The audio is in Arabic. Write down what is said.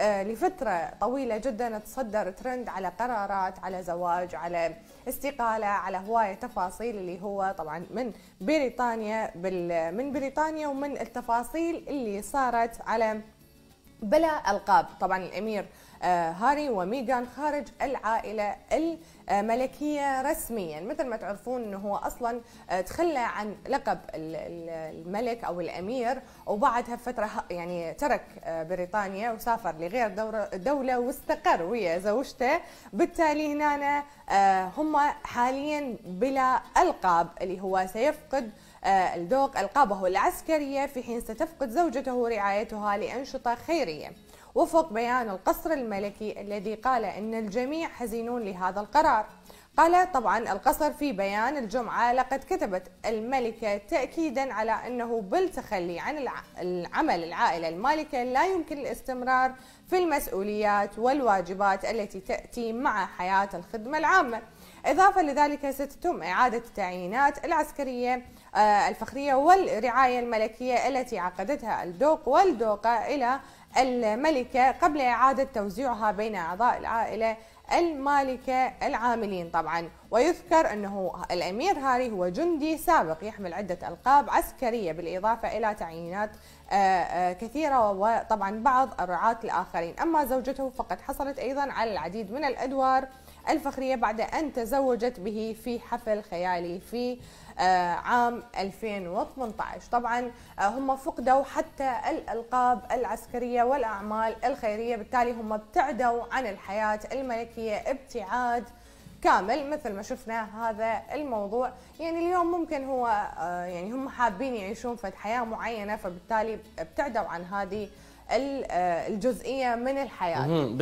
آه، لفترة طويلة جدا تصدر ترند على قرارات على زواج على استقالة على هواية تفاصيل اللي هو طبعا من بريطانيا بال من بريطانيا ومن التفاصيل اللي صارت على بلا القاب طبعا الامير هاري وميغان خارج العائلة الملكية رسميا مثل ما تعرفون أنه هو أصلا تخلى عن لقب الملك أو الأمير وبعدها فترة يعني ترك بريطانيا وسافر لغير دولة واستقر ويا زوجته بالتالي هنا آه، هم حاليا بلا ألقاب اللي هو سيفقد آه، الدوق ألقابه العسكرية في حين ستفقد زوجته رعايتها لأنشطة خيرية وفق بيان القصر الملكي الذي قال أن الجميع حزينون لهذا القرار قال طبعا القصر في بيان الجمعة لقد كتبت الملكة تأكيدا على أنه بالتخلي عن العمل العائلة المالكة لا يمكن الاستمرار في المسؤوليات والواجبات التي تأتي مع حياة الخدمة العامة إضافة لذلك ستتم إعادة التعيينات العسكرية آه، الفخرية والرعاية الملكية التي عقدتها الدوق والدوقة إلى الملكة قبل إعادة توزيعها بين أعضاء العائلة المالكة العاملين طبعا ويذكر أنه الأمير هاري هو جندي سابق يحمل عدة ألقاب عسكرية بالإضافة إلى تعيينات آه، آه، كثيرة وطبعا بعض الرعاة الآخرين أما زوجته فقد حصلت أيضا على العديد من الأدوار الفخرية بعد أن تزوجت به في حفل خيالي في آه، عام 2018 طبعا آه، هم فقدوا حتى الألقاب العسكرية والأعمال الخيرية بالتالي هم ابتعدوا عن الحياة الملكية ابتعاد كامل مثل ما شفنا هذا الموضوع يعني اليوم ممكن هو آه، يعني هم حابين يعيشون في حياة معينة فبالتالي ابتعدوا عن هذه الجزئية من الحياة